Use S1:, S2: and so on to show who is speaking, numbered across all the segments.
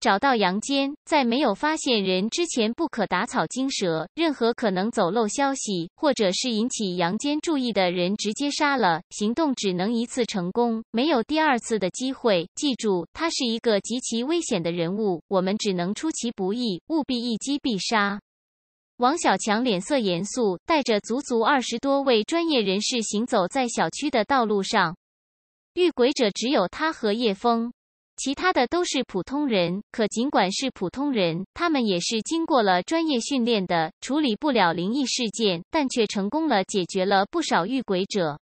S1: 找到杨坚，在没有发现人之前，不可打草惊蛇。任何可能走漏消息，或者是引起杨坚注意的人，直接杀了。行动只能一次成功，没有第二次的机会。记住，他是一个极其危险的人物，我们只能出其不意，务必一击必杀。王小强脸色严肃，带着足足二十多位专业人士，行走在小区的道路上。遇鬼者只有他和叶枫。其他的都是普通人，可尽管是普通人，他们也是经过了专业训练的，处理不了灵异事件，但却成功了解决了不少遇鬼者。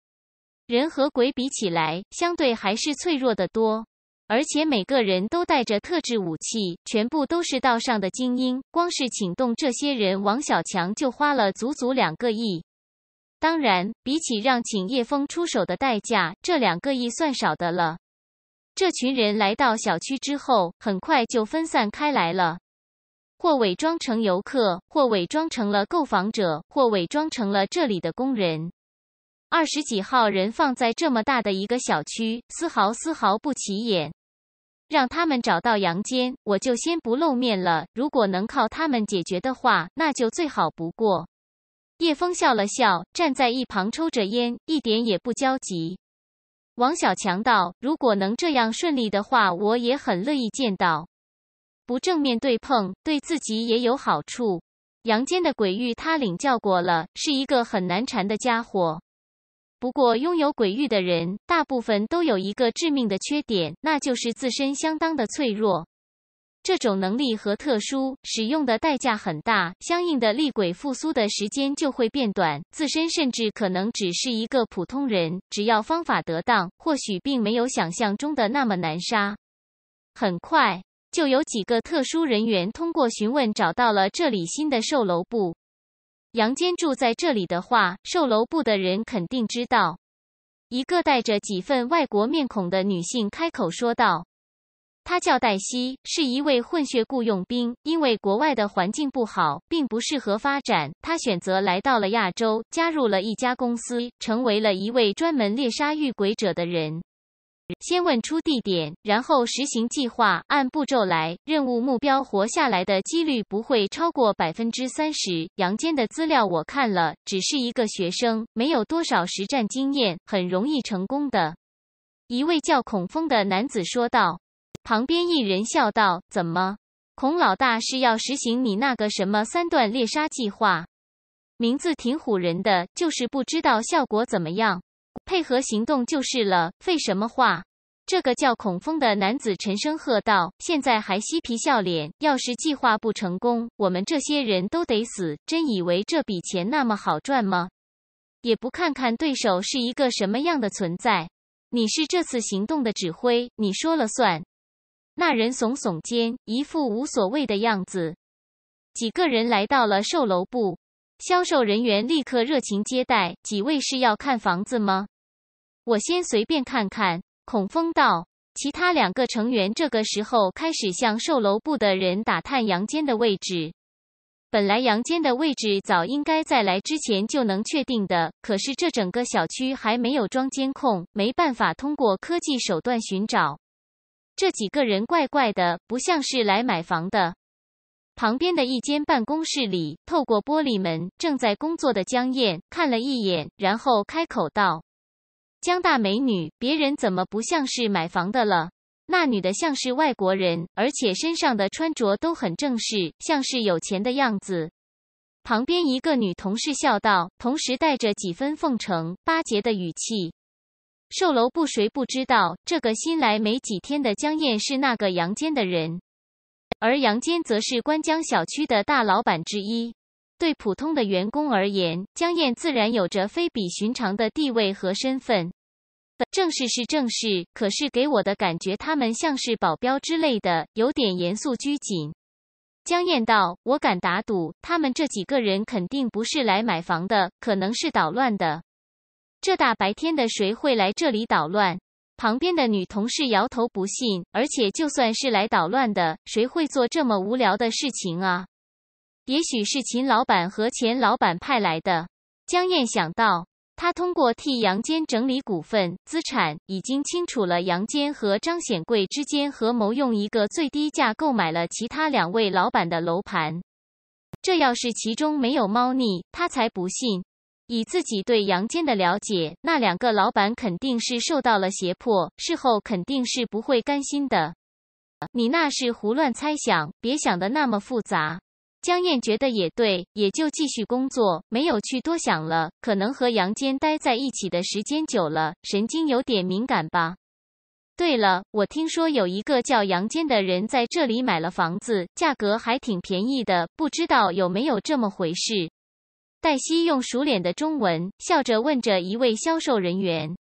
S1: 人和鬼比起来，相对还是脆弱的多。而且每个人都带着特制武器，全部都是道上的精英。光是请动这些人，王小强就花了足足两个亿。当然，比起让请叶枫出手的代价，这两个亿算少的了。这群人来到小区之后，很快就分散开来了，或伪装成游客，或伪装成了购房者，或伪装成了这里的工人。二十几号人放在这么大的一个小区，丝毫丝毫不起眼。让他们找到阳间，我就先不露面了。如果能靠他们解决的话，那就最好不过。叶峰笑了笑，站在一旁抽着烟，一点也不焦急。王小强道：“如果能这样顺利的话，我也很乐意见到。不正面对碰，对自己也有好处。阳间的鬼域他领教过了，是一个很难缠的家伙。不过，拥有鬼域的人，大部分都有一个致命的缺点，那就是自身相当的脆弱。”这种能力和特殊使用的代价很大，相应的厉鬼复苏的时间就会变短，自身甚至可能只是一个普通人。只要方法得当，或许并没有想象中的那么难杀。很快就有几个特殊人员通过询问找到了这里新的售楼部。杨坚住在这里的话，售楼部的人肯定知道。一个带着几份外国面孔的女性开口说道。他叫黛西，是一位混血雇佣兵。因为国外的环境不好，并不适合发展，他选择来到了亚洲，加入了一家公司，成为了一位专门猎杀遇鬼者的人。先问出地点，然后实行计划，按步骤来。任务目标活下来的几率不会超过百分之三十。杨坚的资料我看了，只是一个学生，没有多少实战经验，很容易成功的。一位叫孔峰的男子说道。旁边一人笑道：“怎么，孔老大是要实行你那个什么三段猎杀计划？名字挺唬人的，就是不知道效果怎么样。配合行动就是了，废什么话？”这个叫孔风的男子沉声喝道：“现在还嬉皮笑脸，要是计划不成功，我们这些人都得死。真以为这笔钱那么好赚吗？也不看看对手是一个什么样的存在。你是这次行动的指挥，你说了算。”那人耸耸肩，一副无所谓的样子。几个人来到了售楼部，销售人员立刻热情接待：“几位是要看房子吗？”“我先随便看看。”孔峰道。其他两个成员这个时候开始向售楼部的人打探杨坚的位置。本来杨坚的位置早应该在来之前就能确定的，可是这整个小区还没有装监控，没办法通过科技手段寻找。这几个人怪怪的，不像是来买房的。旁边的一间办公室里，透过玻璃门正在工作的江燕看了一眼，然后开口道：“江大美女，别人怎么不像是买房的了？那女的像是外国人，而且身上的穿着都很正式，像是有钱的样子。”旁边一个女同事笑道，同时带着几分奉承巴结的语气。售楼部谁不知道这个新来没几天的江燕是那个杨坚的人，而杨坚则是关江小区的大老板之一。对普通的员工而言，江燕自然有着非比寻常的地位和身份。正式是正式，可是给我的感觉，他们像是保镖之类的，有点严肃拘谨。江燕道：“我敢打赌，他们这几个人肯定不是来买房的，可能是捣乱的。”这大白天的，谁会来这里捣乱？旁边的女同事摇头不信，而且就算是来捣乱的，谁会做这么无聊的事情啊？也许是秦老板和钱老板派来的。江燕想到，她通过替杨坚整理股份资产，已经清楚了杨坚和张显贵之间合谋用一个最低价购买了其他两位老板的楼盘。这要是其中没有猫腻，她才不信。以自己对杨坚的了解，那两个老板肯定是受到了胁迫，事后肯定是不会甘心的。你那是胡乱猜想，别想的那么复杂。江燕觉得也对，也就继续工作，没有去多想了。可能和杨坚待在一起的时间久了，神经有点敏感吧。对了，我听说有一个叫杨坚的人在这里买了房子，价格还挺便宜的，不知道有没有这么回事。黛西用熟练的中文笑着问着一位销售人员：“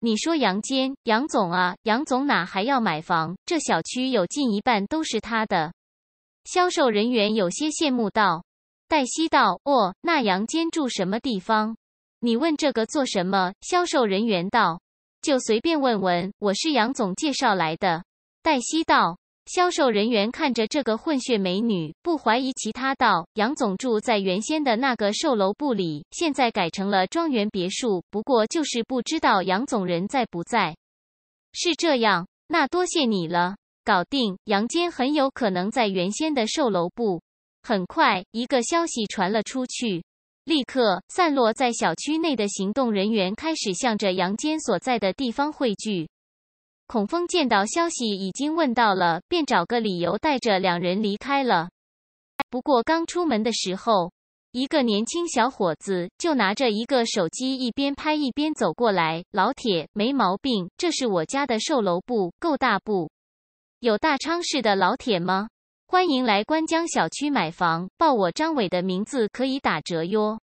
S1: 你说杨坚，杨总啊，杨总哪还要买房？这小区有近一半都是他的。”销售人员有些羡慕道。黛西道：“哦，那杨坚住什么地方？你问这个做什么？”销售人员道：“就随便问问，我是杨总介绍来的。”黛西道。销售人员看着这个混血美女，不怀疑其他。道杨总住在原先的那个售楼部里，现在改成了庄园别墅。不过就是不知道杨总人在不在。是这样，那多谢你了。搞定。杨坚很有可能在原先的售楼部。很快，一个消息传了出去，立刻散落在小区内的行动人员开始向着杨坚所在的地方汇聚。孔峰见到消息已经问到了，便找个理由带着两人离开了。不过刚出门的时候，一个年轻小伙子就拿着一个手机，一边拍一边走过来：“老铁，没毛病，这是我家的售楼部，够大不？有大昌市的老铁吗？欢迎来关江小区买房，报我张伟的名字可以打折哟。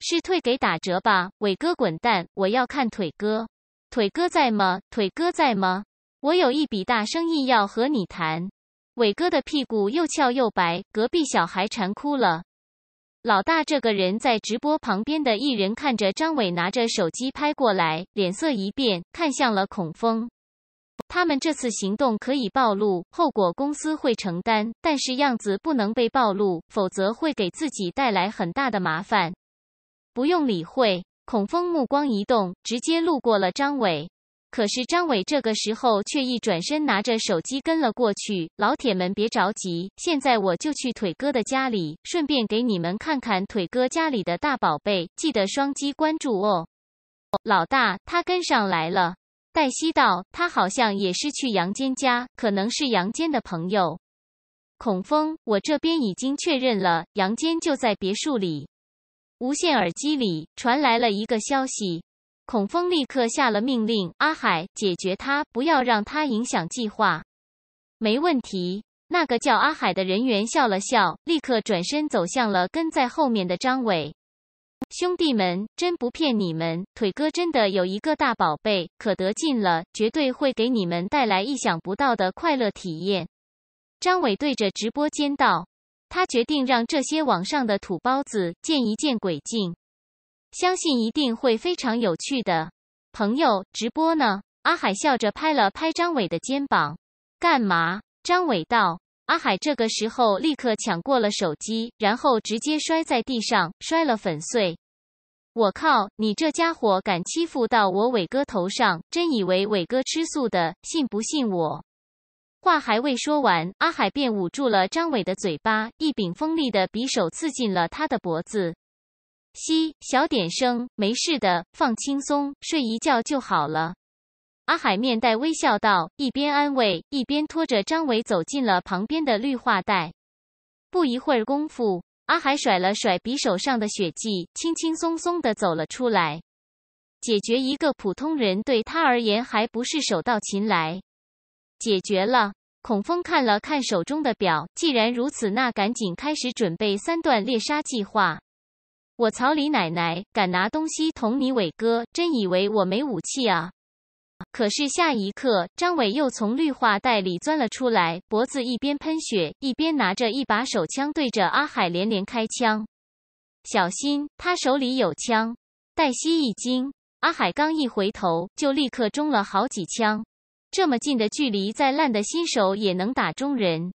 S1: 是退给打折吧？伟哥滚蛋，我要看腿哥。”腿哥在吗？腿哥在吗？我有一笔大生意要和你谈。伟哥的屁股又翘又白，隔壁小孩馋哭了。老大这个人，在直播旁边的一人看着张伟拿着手机拍过来，脸色一变，看向了孔峰。他们这次行动可以暴露，后果公司会承担，但是样子不能被暴露，否则会给自己带来很大的麻烦。不用理会。孔峰目光一动，直接路过了张伟。可是张伟这个时候却一转身，拿着手机跟了过去。老铁们别着急，现在我就去腿哥的家里，顺便给你们看看腿哥家里的大宝贝。记得双击关注哦。老大，他跟上来了。黛西道，他好像也是去杨坚家，可能是杨坚的朋友。孔峰，我这边已经确认了，杨坚就在别墅里。无线耳机里传来了一个消息，孔峰立刻下了命令：“阿海，解决他，不要让他影响计划。”没问题。那个叫阿海的人员笑了笑，立刻转身走向了跟在后面的张伟。兄弟们，真不骗你们，腿哥真的有一个大宝贝，可得劲了，绝对会给你们带来意想不到的快乐体验。张伟对着直播间道。他决定让这些网上的土包子见一见鬼镜，相信一定会非常有趣的。朋友直播呢？阿海笑着拍了拍张伟的肩膀。干嘛？张伟道。阿海这个时候立刻抢过了手机，然后直接摔在地上，摔了粉碎。我靠！你这家伙敢欺负到我伟哥头上，真以为伟哥吃素的？信不信我？话还未说完，阿海便捂住了张伟的嘴巴，一柄锋利的匕首刺进了他的脖子。嘻，小点声，没事的，放轻松，睡一觉就好了。阿海面带微笑道，一边安慰，一边拖着张伟走进了旁边的绿化带。不一会儿功夫，阿海甩了甩匕首上的血迹，轻轻松松的走了出来。解决一个普通人对他而言还不是手到擒来。解决了。孔峰看了看手中的表，既然如此，那赶紧开始准备三段猎杀计划。我操！李奶奶敢拿东西捅你伟哥，真以为我没武器啊？可是下一刻，张伟又从绿化带里钻了出来，脖子一边喷血，一边拿着一把手枪对着阿海连连开枪。小心，他手里有枪！黛西一惊，阿海刚一回头，就立刻中了好几枪。这么近的距离，再烂的新手也能打中人。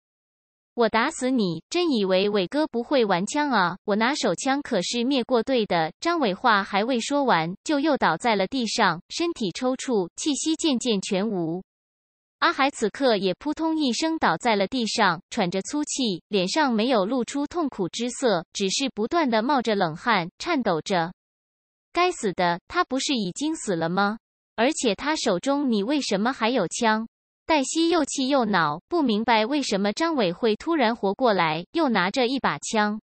S1: 我打死你！真以为伟哥不会玩枪啊？我拿手枪可是灭过队的。张伟话还未说完，就又倒在了地上，身体抽搐，气息渐渐全无。阿海此刻也扑通一声倒在了地上，喘着粗气，脸上没有露出痛苦之色，只是不断的冒着冷汗，颤抖着。该死的，他不是已经死了吗？而且他手中，你为什么还有枪？黛西又气又恼，不明白为什么张伟会突然活过来，又拿着一把枪。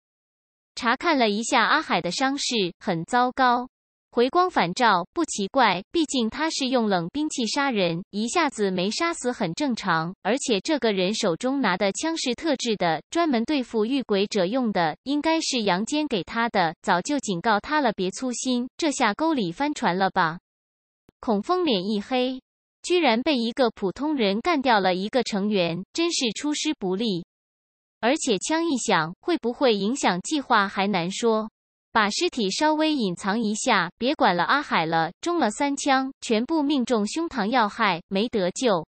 S1: 查看了一下阿海的伤势，很糟糕，回光返照不奇怪，毕竟他是用冷兵器杀人，一下子没杀死很正常。而且这个人手中拿的枪是特制的，专门对付遇鬼者用的，应该是杨坚给他的，早就警告他了，别粗心，这下沟里翻船了吧。孔风脸一黑，居然被一个普通人干掉了一个成员，真是出师不利。而且枪一响，会不会影响计划还难说。把尸体稍微隐藏一下，别管了。阿海了，中了三枪，全部命中胸膛要害，没得救。